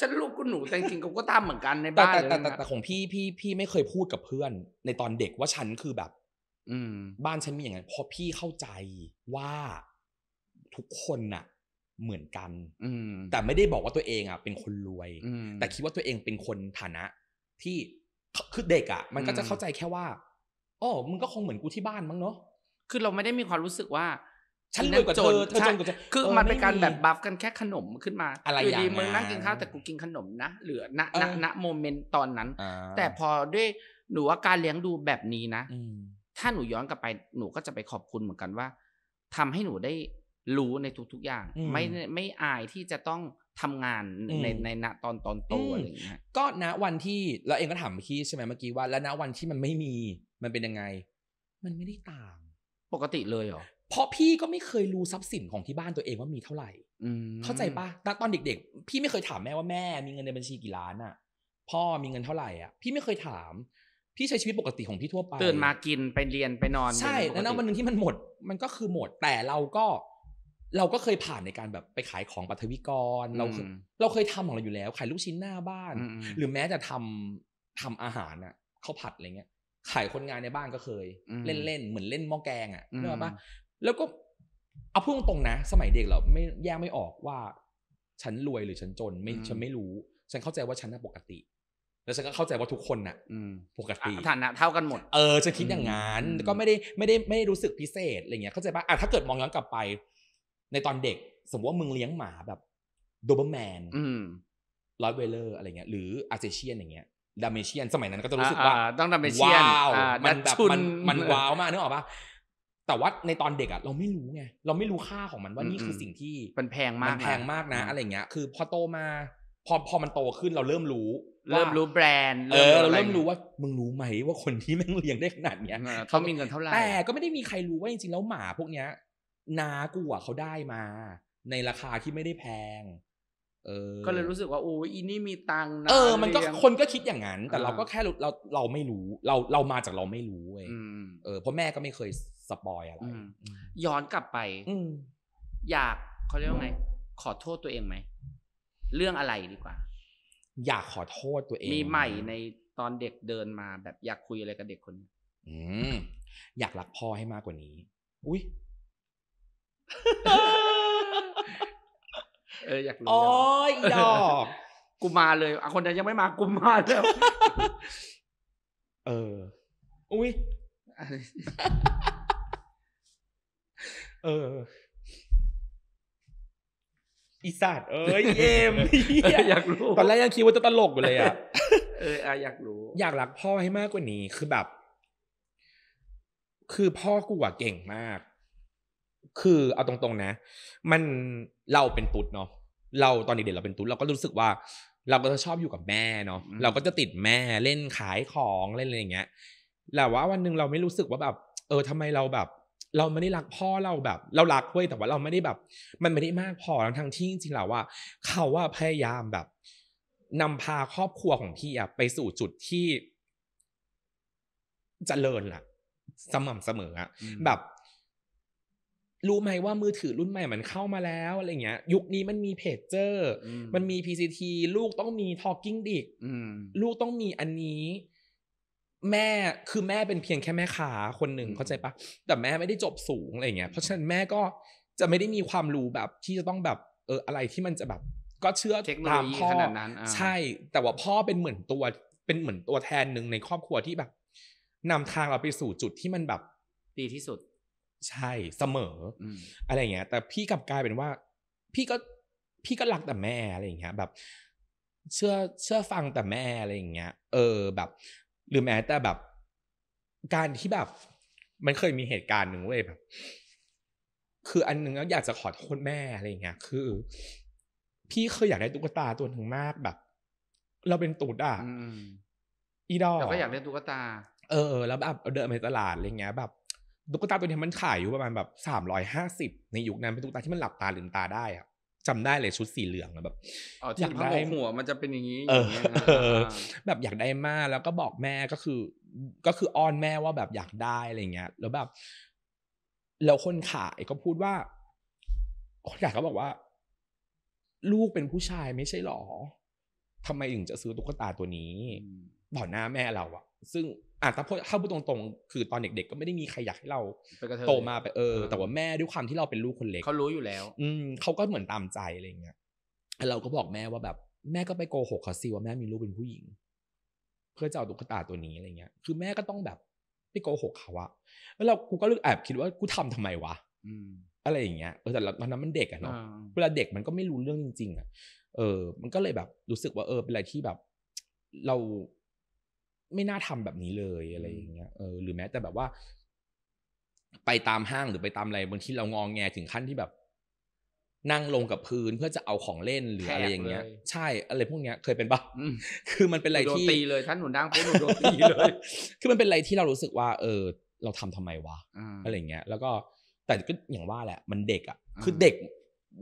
ฉันลูกคุณหนูแต่จริงูก็ตามเหมือนกันในบ้านแต่แต่แต่ของพี่พี่ พี่ไม่เคยพูดกับเพื่อน ในตอนเด็กว่าฉันคือแบบ อืบ้านฉันมีอย่างนั้นพอพี่เข้าใจว่าทุกคนน่ะ เหมือนกัน อืแต่ไม่ได้บอกว่าตัวเองอ่ะเป็นคนรวย แต่คิดว่าตัวเองเป็นคนฐานะที่คือเด็กอ่ะ มันก็จะเข้าใจแค่ว่าอ๋อ มึงก็คงเหมือนกูที่บ้านมั้งเนาะ คือเราไม่ได้มีความรู้สึกว่าฉันรวยกว่าเธอเธอจนกว่าฉันคือมันเป็นการแบบบัฟกันแค่ขนมขึ้นมาอะไรอย่างเงี้ยมึงนั่งกินข้าวแต่กูกินขนมนะเหลือณณณโมเมนต์ตอนนั้นแต่พอด้วยหนูว่าการเลี้ยงดูแบบนี้นะถ้าหนูย้อนกลับไปหนูก็จะไปขอบคุณเหมือนกันว่า ทำให้หนูได้รู้ในทุก ๆอย่างไม่ไม่อายที่จะต้องทำงานในในณตอนตอนโตอะไรอย่างเงี้ยก็ณวันที่เราเองก็ถามพี่ใช่ไหมเมื่อกี้ว่าแล้วณวันที่มันไม่มีมันเป็นยังไง มันไม่ได้ต่าง ปกติเลยเหรอ เพราะพี่ก็ไม่เคยรู้ทรัพย์สินของที่บ้านตัวเองว่ามีเท่าไหร่เข้าใจปะตอนเด็กๆ พี่ไม่เคยถามแม่ว่าแม่มีเงินในบัญชีกี่ล้านอ่ะ พ่อมีเงินเท่าไหร่อ่ะ พี่ไม่เคยถาม พี่ใช้ชีวิตปกติของพี่ทั่วไปตื่นมากินไปเรียนไปนอนใช่ แล้ววันหนึ่งที่มันหมด มันก็คือหมด แต่เราก็ เราก็เคยผ่านในการแบบไปขายของปัทวิกรเราเราเคยทำของเราอยู่แล้ว ขายลูกชิ้นหน้าบ้าน หรือแม้จะทำทำอาหารอ่ะข้าวผัดอะไรเงี้ยขายคนงานในบ้านก็เคย เล่นๆ เหมือนเล่นหม้อแกงอ่ะเกอกปะแล้วก็ เอาพูดตรงนะสมัยเด็กเราไม่แยกไม่ออกว่า ฉันรวยหรือฉันจนไม่ฉันไม่รู้ ฉันเข้าใจว่าฉันน่ะปกติแล้วฉันก็เข้าใจว่าทุกคนน่ะปกติฐานะ เท่ากันหมดเออฉันคิดอย่างนั้นก็ไม่ได้ไม่ได้ไม่ได้รู้สึกพิเศษอะไรเงี้ยเข้าใจปะอ่ะถ้าเกิดมองย้อนกลับไปในตอนเด็ก สมมติว่ามึงเลี้ยงหมาแบบโดเบอร์แมนลอยเวเลอร์อะไรเงี้ย หรืออาเซเชียนอย่างเงี้ยดามเชียนสมัยนั้นก็จะรู้สึกว่า ต้องดามเชียนว้าวมันแบบมันมันว้าวมากนึกออกปะแต่ว่าในตอนเด็กอะเราไม่รู้ไงเราไม่รู้ค่าของมันว่านี่คือสิ่งที่ มันแพงมากมันแพงมากนะอะไรเงี้ย คือพอโตมาพอพอมันโตขึ้นเราเริ่มรู้ เริ่มรู้แบรนด์เออเราเริ่มรู้ว่ามึงรู้ไหม ว่าคนที่แม่งเลี้ยงได้ขนาดเนี้ยเขามีเงินเท่าไหร่ แต่ก็ไม่ได้มีใครรู้ว่าจริงๆแล้วหมา พวกเนี้ย นากูอะเขาได้มา ในราคาที่ไม่ได้แพงก็เลยรู้สึกว่าโอ้ยอีนี่มีตังนะเออมันก็คนก็คิดอย่างนั้น แต่เราก็แค่เราเราไม่รู้ เราเรามาจากเราไม่รู้เว้ยเออเพราะแม่ก็ไม่เคยสปอยอะไรย้อนกลับไปอยากเขาเรียกว่าไงขอโทษตัวเองไหมเรื่องอะไรดีกว่า อยากขอโทษตัวเองมีใหม่ในตอนเด็กเดินมาแบบ อยากคุยอะไรกับเด็กคนนี้อยากรักพ่อให้มากกว่านี้ อุ้ยเอออยากรู้อ๋อ้ยดอกกูมาเลย คนนัยังไม่มากูมาแล้ว เออ อุ้ยเอออีสัตเอ้ยเอมอยากรู้ตอนแรกยังคิดว่าจะตลกอยู่เลยอ่ะเอออยากรู้ อยากรักพ่อให้มากกว่านี้ คือแบบ คือพ่อกูอะเก่งมากคือเอาตรงๆนะ มันเราเป็นตุ๊ดเนาะเราตอนเด็กๆเราเป็นตุ๊ด เราก็รู้สึกว่า เราก็จะชอบอยู่กับแม่เนาะเราก็จะติดแม่เล่นขายของเล่นอะไรอย่างเงี้ยแต่ว่าวันหนึ่งเราไม่รู้สึกว่าแบบ เออ ทำไมเราแบบ เราไม่ได้รักพ่อเราแบบ เรารักเว้ยแต่ว่าเราไม่ได้แบบ มันไม่ได้มากพอทั้งที่จริงๆแล้วว่า เขาว่าพยายามแบบนำพาครอบครัวของพี่อะไปสู่จุดที่จเจริญล่ะสม่ำเสมออะแบบรู้ไหมว่ามือถือรุ่นใหม่มันเข้ามาแล้วอะไรเงี้ยยุคนี้มันมีเพจเจอร์ มันมี PCT ลูกต้องมี Talking d i ิลูกต้องมีอันนี้ แม่คือแม่เป็นเพียงแค่แม่ขาคนหนึ่งเข้าใจปะแต่แม่ไม่ได้จบสูงอะไรเงี้ยเพราะฉะนั้นแม่ก็จะไม่ได้มีความรู้แบบที่จะต้องแบบ เอออะไรที่มันจะแบบ ก็เชื่อตามพ่อใช่ แต่ว่าพ่อเป็นเหมือนตัวเป็นเหมือนตัวแทนหนึ่งในครอบครัวที่แบบนำทางเราไปสู่จุดที่มันแบบ ดีที่สุดใช่เสมออะไรอย่างเงี้ย แต่พี่กลับกลายเป็นว่า พี่ก็ พี่ก็รักแต่แม่อะไรอย่างเงี้ย แบบเชื่อเชื่อฟังแต่แม่อะไรอย่าง เงี้ยเออแบบหรือแม้แต่แบบการที่แบบ มันเคยมีเหตุการณ์หนึ่งเว้ยแบบ คืออันหนึ่งแล้วอยากจะขอโทษแม่อะไรอย่างเงี้ย คือ พี่เคยอยากได้ตุ๊กตาตัวหนึ่งมากแบบ เราเป็นตูดอ่ะอีดอเราก็อยากเล่นตุ๊กตาเออแล้วแบบเดินไปตลาดอะไรเงี้ยแบบตุ๊กตาตัวนี้มันขายอยู่ประมาณแบบสามร้อยห้าสิบในยุคนั้นเป็นตุ๊กตาที่มันหลับตาลืมตาได้อะจำได้เลยชุดสีเหลืองแบบอยากได้หัวมันจะเป็นอย่างนี้แบบอยากได้มากแล้วก็บอกแม่ก็คือ ก็คืออ้อนแม่ว่าแบบอยากได้อะไรเงี้ยแล้วแบบแล้วคนขายก็พูดว่าคนขายก็บอกว่า ลูกเป็นผู้ชายไม่ใช่หรอทำไมถึงจะซื้อตุ๊กตาตัวนี้ต่อหน้าแม่เราอะซึ่งอ่ะถ้าพูดถ้าพูดตรงๆคือตอนเด็กๆก็ไม่ได้มีใครอยากให้เราโตมาไปเออแต่ว่าแม่ด้วยความที่เราเป็นลูกคนเล็กเขารู้อยู่แล้ว อืมเขาก็เหมือนตามใจอะไรเงี้ยเราก็บอกแม่ว่าแบบ แม่ก็ไปโกหกเขาสิว่าแม่มีลูกเป็นผู้หญิง เพื่อจะเอาตุ๊กตาตัวนี้อะไรเงี้ยคือแม่ก็ต้องแบบ ไปโกหกเขาอะแล้วเรากูก็ลึกแอบคิดว่ากูทำทำไมวะอะไรอย่างเงี้ยเออแต่ตอนนั้นมันเด็กอะเนาะเวลาเด็กมันก็ไม่รู้เรื่องจริงๆอะเออ มันก็เลยแบบรู้สึกว่าเออเป็นอะไรที่แบบ เราไม่น่าทำแบบนี้เลยอะไรอย่างเงี้ยเออหรือแม้ แต่แบบว่า ไปตามห้างหรือไปตามอะไรบางทีเรางองแงถึงขั้นที่แบบ นั่งลงกับพื้นเพื่อจะเอาของเล่นหรืออะไรอย่างเงี้ยใช่อะไรพวกเนี้ย เคยเป็นปะคือมันเป็นอะไรที่โดนตีเลยท่านหนุนดังปุ๊บโดนตีเลยคือมันเป็นอะไรที่เรารู้สึกว่า เออ เราทำทำไมวะอะไรเงี้ย แล้วก็ แต่ก็อย่างว่าแหละ มันเด็กอ่ะ คือเด็ก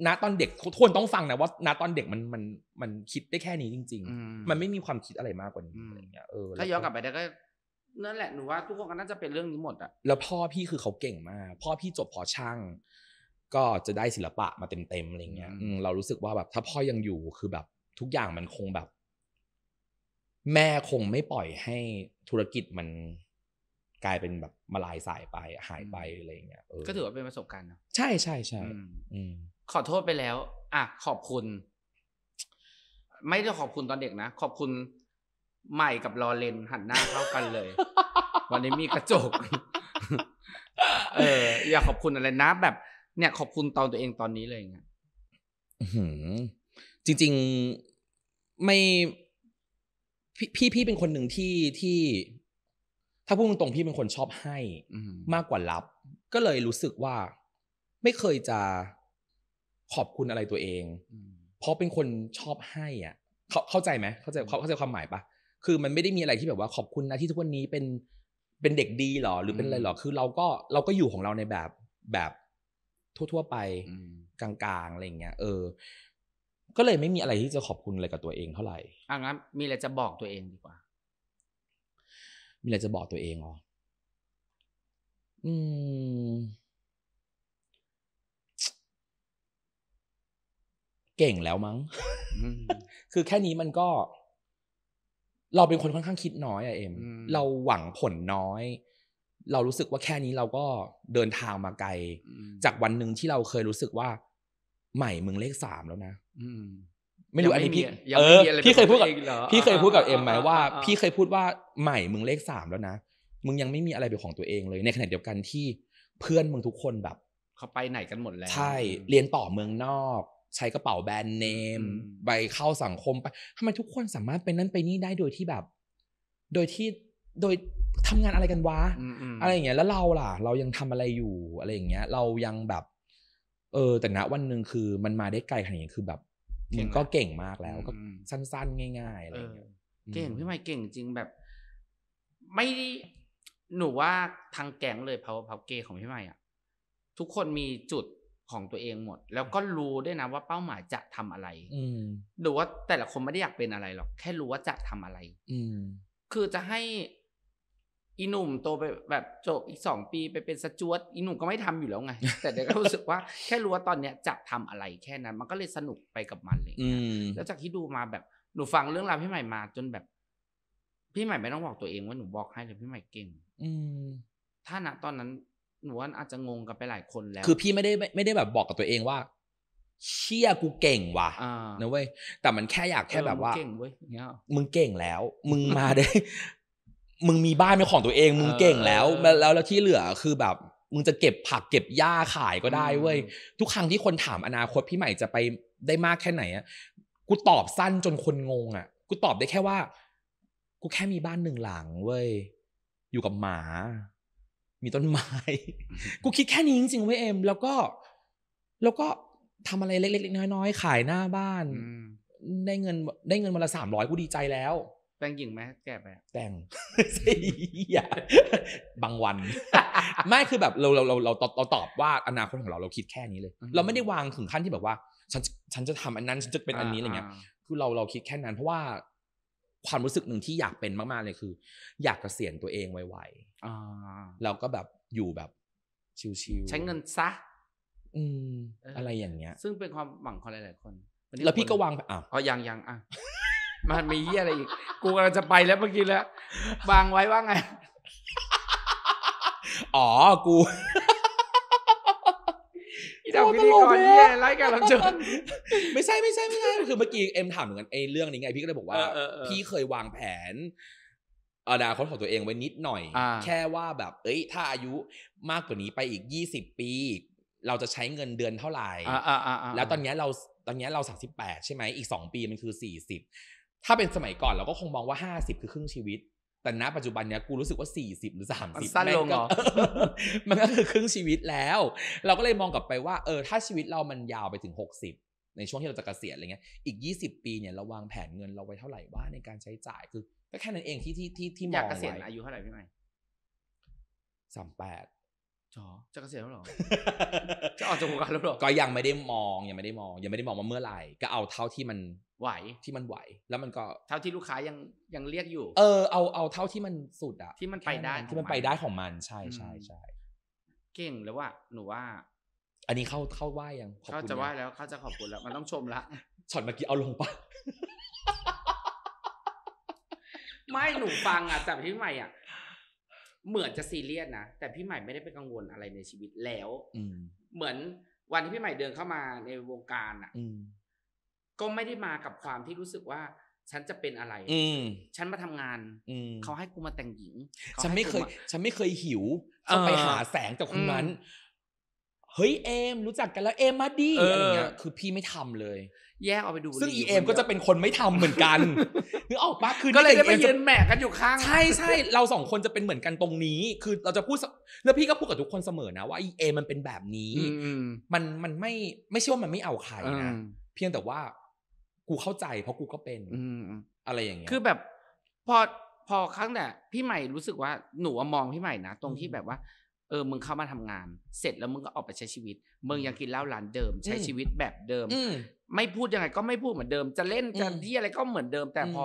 ณตอนเด็กทวนต้องฟังนะว่าณตอนเด็กมันมันมันคิดได้แค่นี้จริงๆ มันไม่มีความคิดอะไรมากกว่านี้อะไรเงี้ยเออถ้าย้อนกลับไปได้ก็นั่นแหละหนูว่า ทุกคนน่าจะเป็นเรื่องนี้หมดอ่ะแล้วพ่อพี่คือเขาเก่งมากพ่อพี่จบพอช่าง ก็จะได้ศิลปะมาเต็มๆอะไรเงี้ยเรารู้สึกว่าแบบ ถ้าพ่อยังอยู่คือแบบ ทุกอย่างมันคงแบบ แม่คงไม่ปล่อยให้ธุรกิจมันกลายเป็นแบบมาลายสายไป หายไปอะไรเงี้ยก็ถือว่าเป็นประสบการณ์นะใช่ใช่ใช่อืมขอโทษไปแล้ว อ่ะ ขอบคุณ ไม่ได้ขอบคุณตอนเด็กนะ ขอบคุณใหม่กับรอเลนหันหน้าเข้ากันเลย วันนี้มีกระจก เออ อยากขอบคุณอะไรนะ แบบ เนี่ยขอบคุณตอนตัวเองตอนนี้เลยไงจริง ๆไม่พี่พี่เป็นคนหนึ่งที่ที่ ถ้าพูดตรงๆพี่เป็นคนชอบให้ มากกว่ารับ ก็เลยรู้สึกว่า ไม่เคยจะขอบคุณอะไรตัวเอง เพราะเป็นคนชอบให้อ่ะ เขาเข้าใจไหมเข้าใจเข้าใจความหมายปะ คือ มันไม่ได้มีอะไรที่แบบว่าขอบคุณนะที่ทุกวันนี้เป็นเป็นเด็กดีหรอ หรือเป็นอะไรหรอ คือเราก็เราก็อยู่ของเราในแบบแบบทั่วๆไปกลางๆอะไรอย่างเงี้ย เออ ก็เลยไม่มีอะไรที่จะขอบคุณอะไรกับตัวเองเท่าไหร่อ่ะงั้นมีอะไรจะบอกตัวเองดีกว่า มีอะไรจะบอกตัวเองอ๋ออืมเก่งแล้วมั้ง คือแค่นี้มันก็ เราเป็นคนค่อนข้างคิดน้อยอะเอ็ม เราหวังผลน้อย เรารู้สึกว่าแค่นี้เราก็เดินทางมาไกล จากวันหนึ่งที่เราเคยรู้สึกว่า ใหม่มึงเลขสามแล้วนะไม่รู้อันนี้พี่เออพี่เคยพูดกับพี่เคยพูดกับเอ็มไหมว่าพี่เคยพูดว่าใหม่มึงเลขสามแล้วนะมึงยังไม่มีอะไรเป็นของตัวเองเลย ในขณะเดียวกันที่เพื่อนมึงทุกคนแบบเขาไปไหนกันหมดแล้วใช่เรียนต่อเมืองนอกใช้กระเป๋าแบรนด์เนมไปเข้าสังคมไปทำไมทุกคนสามารถเป็นนั่นไปนี่ได้โดยที่แบบ โดยที่โดยทำงานอะไรกันวะอะไรอย่างเงี้ยแล้วเราล่ะเรายังทำอะไรอยู่อะไรอย่างเงี้ย เรายังแบบ เออ แต่ณวันหนึ่งคือมันมาได้ไกลขนาดนี้คือแบบมันก็เก่งมากแล้วก็สั้นๆง่ายๆอะไรอย่างเงี้ยเก่งพี่ไม่เก่งจริงแบบ ไม่หนูว่าทางแก๊งเลยเพาเพาเกของพี่ไม่อ่ะทุกคนมีจุดของตัวเองหมดแล้วก็รู้ด้วยนะว่าเป้าหมายจะทำอะไร อืหรือว่าแต่ละคนไม่ได้อยากเป็นอะไรหรอก แค่รู้ว่าจะทำอะไร อืคือจะให้ อีหนุ่มโตไปแบบจบอีกสองปีไปเป็นสจวตอีหนุ่มก็ไม่ทำอยู่แล้วไง แต่เด็กก็รู้สึกว่าแค่รู้ว่าตอนเนี้ยจะทำอะไรแค่นั้น มันก็เลยสนุกไปกับมันเลยแล้วจากที่ดูมาแบบหนูฟังเรื่องราวพี่ใหม่มา จนแบบ พี่ใหม่ไม่ต้องบอกตัวเองว่าหนูบอกให้เลยพี่ใหม่เก่งอืถ้าณตอนนั้นหนูว่าอาจจะงงกันไปหลายคนแล้ว คือพี่ไม่ได้ไม่ได้แบบบอกกับตัวเองว่า เชี่ยกูเก่งว่ะนะเว้ยแต่มันแค่อยากแค่แบบว่าเก่งเว้ยมึงเก่งแล้ว มึงมาได้มึงมีบ้านเป็นของตัวเองมึงเก่งแล้วแล้วแล้วที่เหลือคือแบบ มึงจะเก็บผักเก็บหญ้าขายก็ได้เว้ย ทุกครั้งที่คนถามอนาคตพี่ใหม่จะไปได้มากแค่ไหนอ่ะกูตอบสั้นจนคนงงอ่ะ กูตอบได้แค่ว่า กูแค่มีบ้านหนึ่งหลังเว้ยอยู่กับหมามีต้นไม้กูคิดแค่นี้จริงๆเว้ยเอ็มแล้วก็แล้วก็ทำอะไรเล็ก ๆ น้อยๆขายหน้าบ้านได้เงินได้เงินวันละสามร้อยกูดีใจแล้ว แต่งหญิงไหมแก่ไปแต่งสิอย่าบางวันไม่คือแบบเราเราเราเราเราตอบว่า อนาคตของเราเราคิดแค่นี้เลย เราไม่ได้วางถึงขั้นที่แบบว่า ฉันฉันจะทำอันนั้นฉันจะเป็นอันนี้อะไรเงี้ยคือเราเราคิดแค่นั้นเพราะว่า ความรู้สึกหนึ่งที่อยากเป็นมากๆเลยคือ อยากเกษียณตัวเองไวๆเราก็แบบอยู่แบบชิวๆใช้เงินซะ อืมอะไรอย่างเงี้ย ซึ่งเป็นความหวังของหลายๆคนแล้วพี่ก็วางอ่ะอ็ยังยังอ่ะมันมีเฮียอะไรอีกกูกำลังจะไปแล้วเมื่อกี้แล้ววางไว้ว่าไง อ๋อกูที่ทำพิธีกรเนี่ยไล่กันรับเจอไม่ใช่ไม่ใช่ไม่ใช่คือเมื่อกี้เอ็มถามเหมือนกันไอ้เรื่องนี้ไง พี่ก็เลยบอกว่าพี่เคยวางแผนอนาคตของตัวเองไว้นิดหน่อย แค่ว่าแบบ เอ้ย ถ้าอายุมากกว่านี้ไปอีก 20 ปี เราจะใช้เงินเดือนเท่าไหร่ แล้วตอนนี้เราตอนนี้เราปดใช่ไหม อีก 2 ปีมันคือ 40 ถ้าเป็นสมัยก่อนเราก็คงมองว่า 50 คือครึ่งชีวิต แต่ณ ปัจจุบันเนี้ย กูรู้สึกว่า 40 หรือ 30สิบแม่งก็มันก็คือครึ่งชีวิตแล้ว เราก็เลยมองกลับไปว่าเออ ถ้าชีวิตเรามันยาวไปถึง60ในช่วงที่เราจะเกษียณอะไรเงี้ย อีก 20 ปีเนี่ยเราวางแผนเงินเราไว้เท่าไหร่ว่าในการใช้จ่ายคือก็แค่นั้นเองที่ที่ที่ที่มออยากเกษียณอายุเท่าไหร่พี่ใหม่สามแปดจอจะเกษียณแล้วหรอจะออกจากวงการแล้วหรอก็ยังไม่ได้มอง ยังไม่ได้มอง ยังไม่ได้มองว่าเมื่อไหร่ ก็เอาเท่าที่มันไหวที่มันไหว แล้วมันก็เท่าที่ลูกค้ายังยังเรียกอยู่ เออเอาเอาเท่าที่มันสุดอะที่มันไปได้ที่มันไปได้ของมัน ใช่ใช่ใช่เก่งแล้วว่าหนูว่า อันนี้เข้าเข้าไหวยังเขาจะไหวแล้วเขาจะขอบคุณแล้วมันต้องชมละช็อตเมื่อกี้เอาลงปะไม่หนูฟังอ่ะแต่พี่ใหม่อ่ะเหมือนจะซีเรียสนะแต่พี่ใหม่ไม่ได้เป็นกังวลอะไรในชีวิตแล้ว อืม เหมือนวันที่พี่ใหม่เดินเข้ามาในวงการอ่ะก็ไม่ได้มากับความที่รู้สึกว่าฉันจะเป็นอะไรอืฉันมาทำงาน อืเขาให้กูมาแต่งหญิง ฉันไม่เคย ฉันไม่เคยหิวเข้าไปหาแสงจากคนนั้นเฮ้ยเอม รู้จักกันแล้วเอมมาดีออะไรเงี้ยคือพี่ไม่ทำเลยแยกออกไปดูซึ่งอีเอ็มก็จะเป็นคนไม่ทำเหมือนกันนึกออกปะคือก็เลยได้ไปยืนแหมกันอยู่ข้างใช่ใช่ เราสองคนจะเป็นเหมือนกันตรงนี้ คือเราจะพูดแล้วพี่ก็พูดกับทุกคนเสมอนะว่าอีเอ็มมันเป็นแบบนี้มันมันไม่ไม่ใช่ว่ามันไม่เอาใครนะเพียงแต่ว่ากูเข้าใจ เพราะกูก็เป็นอะไรอย่างเงี้ยคือแบบพอพอครั้งแต่พี่ใหม่รู้สึกว่าหนูมองพี่ใหม่นะตรงที่แบบว่า เออมึงเข้ามาทำงาน เสร็จแล้วมึงก็ออกไปใช้ชีวิตมึงยังกินเหล้าร้านเดิม ใช้ชีวิตแบบเดิมไม่พูดยังไงก็ไม่พูดเหมือนเดิม จะเล่นจะที่อะไรก็เหมือนเดิม แต่พอ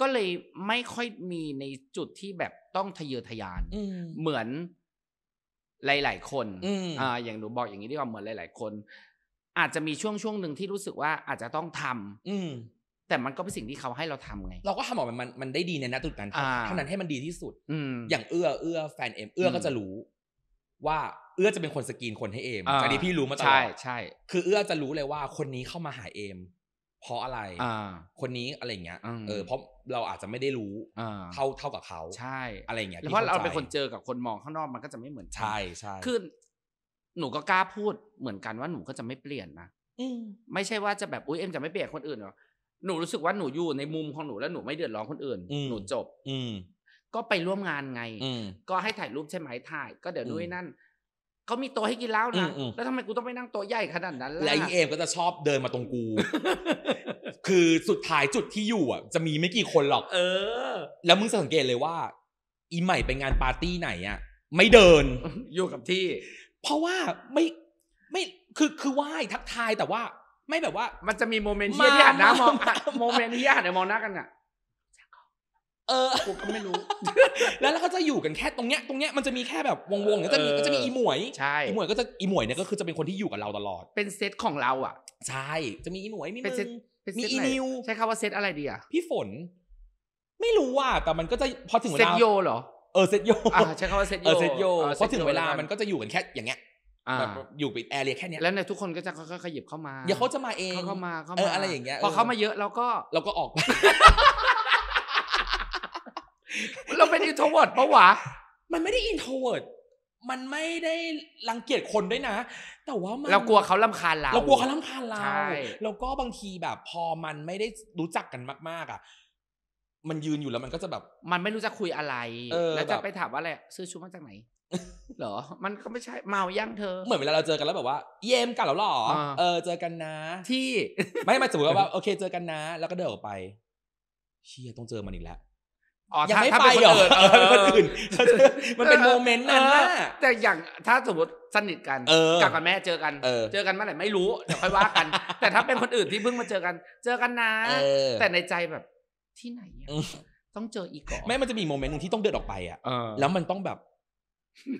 ก็เลยไม่ค่อยมีในจุดที่แบบต้องทะเยอทะยานเหมือนหลายๆ คนอ่าอย่างหนูบอกอย่างนี้ดีกว่าเหมือนหลาย ๆ คน อาจจะมีช่วงช่วงหนึ่งที่รู้สึกว่าอาจจะต้องทำ อืแต่มันก็เป็นสิ่งที่เขาให้เราทำไงเราก็ทำออกมามัน มันได้ดีในณจุดนั้นเท่านั้นให้มันดีที่สุด อย่างเอื้อเอื้อแฟนเอ็มเอื้อก็จะรู้ว่าเอื้อจะเป็นคนสกรีนคนให้เอมอันนี้พี่รู้มาตลอด ใช่ ใช่ คือเอื้อจะรู้เลยว่าคนนี้เข้ามาหาเอมเพราะอะไรคนนี้อะไรเงี้ย เออ เพราะเราอาจจะไม่ได้รู้เท่าเท่ากับเขา ใช่ อะไรเงี้ยเพราะเราเป็นคนเจอกับคนมองข้างนอกมันก็จะไม่เหมือนใช่ ใช่คือหนูก็กล้าพูดเหมือนกันว่าหนูก็จะไม่เปลี่ยนนะไม่ใช่ว่าจะแบบอุ้ยเอ็มจะไม่เปลี่ยนคนอื่นหรอหนูรู้สึกว่าหนูอยู่ในมุมของหนูแล้วหนูไม่เดือดร้อนคนอื่น หนูจบ อืก็ไปร่วมงานไงก็ให้ถ่ายรูปใช่ไหมถ่าย ก็เดี๋ยวด้วยนั่น เขามีโต๊ะให้กินแล้วนะแล้วทำไมกูต้องไปนั่งโต๊ะใหญ่ขนาดนั้นล่ะ และอีเอมก็จะชอบเดินมาตรงกู คือสุดท้ายจุดที่อยู่อ่ะ จะมีไม่กี่คนหรอก เออ แล้วมึงสังเกตเลยว่าอีใหม่ไปงานปาร์ตี้ไหนอ่ะ ไม่เดิน อยู่กับที่ เพราะว่าไม่ไม่คือคือไหว้ทักทายแต่ว่า ไม่แบบว่า มันจะมีโมเมนต์ที่หันหน้ามองโมเมนต์ที่หันมองหน้ากันอ่ะเออกูก็ไม่รู้ แล้วเขาก็จะอยู่กันแค่ตรงเนี้ย ตรงเนี้ยมันจะมีแค่แบบวงๆก็จะมีก็จะมีอีหมวยใช่อีหมวยก็จะอีหมวยเนี่ยก็คือจะเป็นคนที่อยู่กับเราตลอดเป็นเซตของเราอ่ะ ใช่ จะมีอีหมวยมีมึงมีอีนิวใช้คำว่าเซตอะไรดีอ่ะพี่ฝน ไม่รู้ว่าแต่มันก็จะพอถึงเวลาเซตโยเหรอเออเซตโยใช้คำว่าเซตโยเออเซตโยพอถึงเวลามันก็จะอยู่กันแค่อย่างเงี้ยอยู่ปิดแอร์เรียแค่นี้แล้วเนี่ยทุกคนก็จะค่อยๆขยิบเข้ามาเดี๋ยวเขาจะมาเองเขาเข้ามาเข้ามาอะไรอย่างเงี้ยพอเขามาเยอะเราก็เราก็ออกไปเป็นอินโทรเวิร์ดปะวะ มันไม่ได้อินโทรเวิร์ดมันไม่ได้รังเกียจคนด้วยนะ แต่ว่ามันเรากลัวเขาลำคาญเรา เรากลัวเขาลำคาญเราใช่แล้วก็บางทีแบบ พอมันไม่ได้รู้จักกันมาก ๆ อ่ะ มันยืนอยู่แล้วมันก็จะแบบ มันไม่รู้จะคุยอะไร แล้วจะไปถามว่าอะไร ซื้อชุดมาจากไหน เหรอ มันก็ไม่ใช่เมายังเธอ เหมือนเวลาเราเจอกันแล้วแบบว่า เยมกันแล้วหรอ เออ เจอกันนะ ที่ ไม่มาสมมติว่าโอเคเจอกันนะ แล้วก็เดินออกไป เชียต้องเจอมันอีกแล้วยังไม่ไปหรอคนอื่นมันเป็นโมเมนต์นั้นนะแต่อย่างถ้าสมมติสนิทกันกับกับแม่เจอกัน เจอกันเมื่อไหร่ไม่รู้เดี๋ยวค่อยว่ากันแต่ถ้าเป็นคนอื่นที่เพิ่งมาเจอกัน เจอกันนะแต่ในใจแบบที่ไหนต้องเจออีกก่อนแม่มันจะมีโมเมนต์หนึ่งที่ต้องเดินออกไปอ่ะแล้วมันต้องแบบ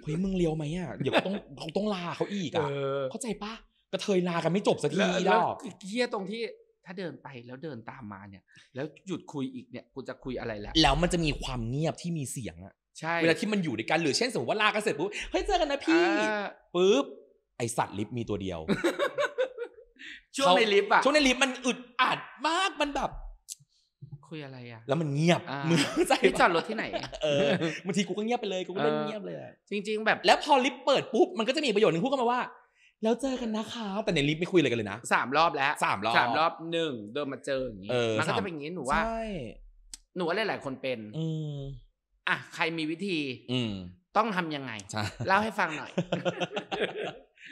เฮ้ยมึงเลียวไหมอ่ะ เดี๋ยวต้องเขาต้องลาเขาอีกอ่ะเข้าใจปะก็เทยลากันไม่จบสักทีแล้วเกี้ยตรงที่ถ้าเดินไปแล้วเดินตามมาเนี่ย แล้วหยุดคุยอีกเนี่ยกูจะคุยอะไรแล้วแล้วมันจะมีความเงียบที่มีเสียงอะใช่ เวลาที่มันอยู่ด้วยกันหรือเช่นสมมติว่าลากันเสร็จปุ๊บเฮ้ยเจอกันนะพี่ปุ๊บ ไอสัตว์ลิฟต์มีตัวเดียวช่วงในลิฟต์อะช่วงในลิฟต์มันอึดอัดมากมันแบบ คุยอะไรอะแล้วมันเงียบมือใจที่จอดรถที่ไหนเออบางทีกูก็เงียบไปเลยกูก็เล่นเงียบเลยจริง ๆ แบบแล้วพอลิฟต์เปิดปุ๊บมันก็จะมีประโยชน์หนึ่งพูดกันมาว่าแล้วเจอกันนะคะแต่ในลิฟต์ไม่คุยอะไรกันเลยนะสามรอบแล้วสามรอบสามรอบหนึ่งเดินมาเจออย่างนี้ มันก็จะเป็นอย่างนี้หนูว่าหนูว่า หลายๆคนเป็น อือ่ะใครมีวิธี อืต้องทํำยังไง เล่าให้ฟังหน่อย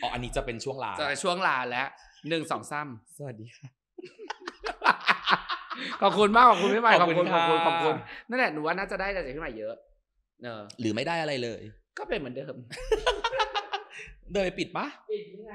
อ๋อ อันนี้จะเป็นช่วงลา จะเป็นช่วงลาแล้ว หนึ่งสองซ้ำสวัสดีค่ะ ขอบคุณมากขอบคุณพี่ใหม่ ขอบคุณ ขอบคุณ ขอบคุณ นั่นแหละหนูว่าน่าจะได้จากพี่ใหม่เยอะ เออ หรือไม่ได้อะไรเลย ก็เป็นเหมือนเดิมเดินไปปิดปะปิดยั่ไง